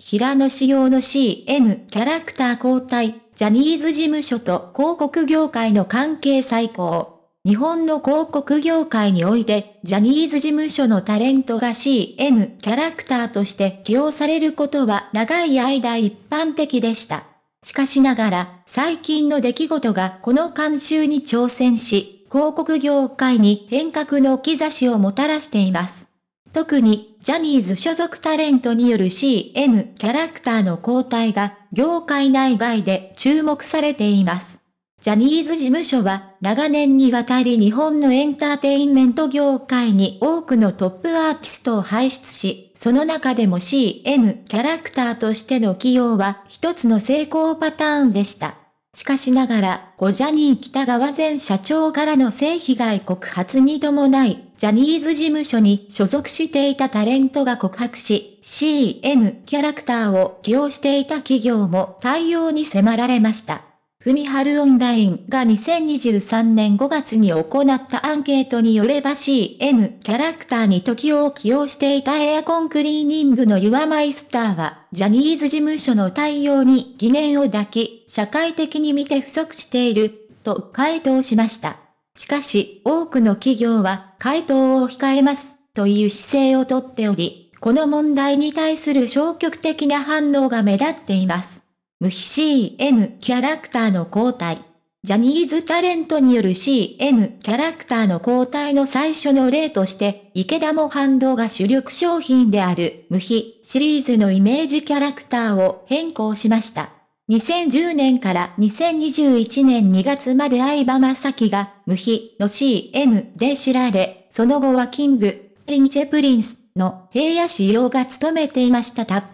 平野仕様の CM キャラクター交代、ジャニーズ事務所と広告業界の関係最高。日本の広告業界において、ジャニーズ事務所のタレントが CM キャラクターとして起用されることは長い間一般的でした。しかしながら、最近の出来事がこの慣習に挑戦し、広告業界に変革の兆しをもたらしています。特にジャニーズ所属タレントによる CM キャラクターの交代が業界内外で注目されています。ジャニーズ事務所は長年にわたり日本のエンターテインメント業界に多くのトップアーティストを輩出し、その中でも CM キャラクターとしての起用は一つの成功パターンでした。しかしながら、ジャニー北川前社長からの性被害告発に伴い、ジャニーズ事務所に所属していたタレントが告白し、CM キャラクターを起用していた企業も対応に迫られました。ふみはるオンラインが2023年5月に行ったアンケートによれば CM キャラクターに時を起用していたエアコンクリーニングのユアマイスターは、ジャニーズ事務所の対応に疑念を抱き、社会的に見て不足している、と回答しました。しかし、多くの企業は回答を控えます、という姿勢をとっており、この問題に対する消極的な反応が目立っています。無非 CM キャラクターの交代。ジャニーズタレントによる CM キャラクターの交代の最初の例として、池田も反動が主力商品である無比シリーズのイメージキャラクターを変更しました。2010年から2021年2月まで相葉雅紀が、無比の CM で知られ、その後はキング、リンチェプリンスの平野仕様が務めていましたた。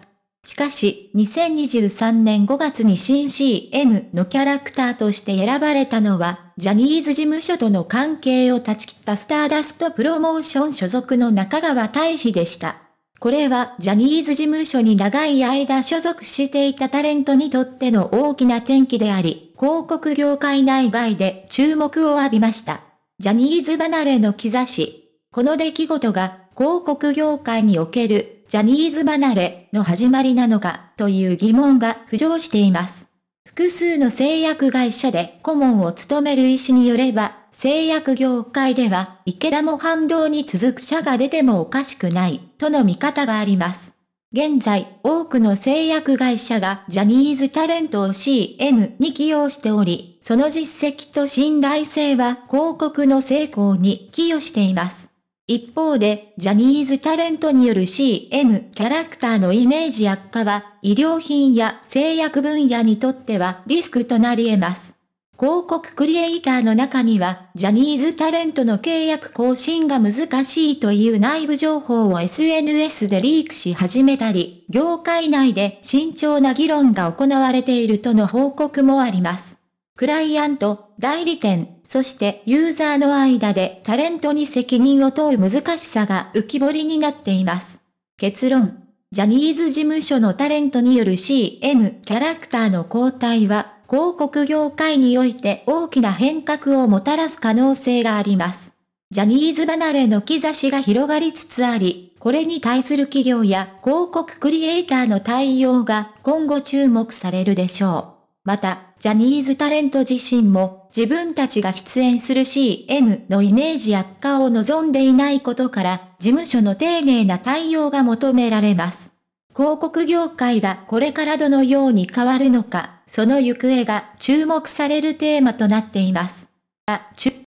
しかし、2023年5月に新 CM のキャラクターとして選ばれたのは、ジャニーズ事務所との関係を断ち切ったスターダストプロモーション所属の中川大志でした。これはジャニーズ事務所に長い間所属していたタレントにとっての大きな転機であり、広告業界内外で注目を浴びました。ジャニーズ離れの兆し。この出来事が広告業界におけるジャニーズ離れの始まりなのかという疑問が浮上しています。複数の製薬会社で顧問を務める医師によれば、製薬業界では、池田も反動に続く社が出てもおかしくない、との見方があります。現在、多くの製薬会社がジャニーズタレントを CM に起用しており、その実績と信頼性は広告の成功に寄与しています。一方で、ジャニーズタレントによる CM キャラクターのイメージ悪化は、医療品や製薬分野にとってはリスクとなり得ます。広告クリエイターの中には、ジャニーズタレントの契約更新が難しいという内部情報を SNS でリークし始めたり、業界内で慎重な議論が行われているとの報告もあります。クライアント、代理店、そしてユーザーの間でタレントに責任を問う難しさが浮き彫りになっています。結論。ジャニーズ事務所のタレントによる CM キャラクターの交代は、広告業界において大きな変革をもたらす可能性があります。ジャニーズ離れの兆しが広がりつつあり、これに対する企業や広告クリエイターの対応が今後注目されるでしょう。また、ジャニーズタレント自身も、自分たちが出演する CM のイメージ悪化を望んでいないことから、事務所の丁寧な対応が求められます。広告業界がこれからどのように変わるのか、その行方が注目されるテーマとなっています。あ、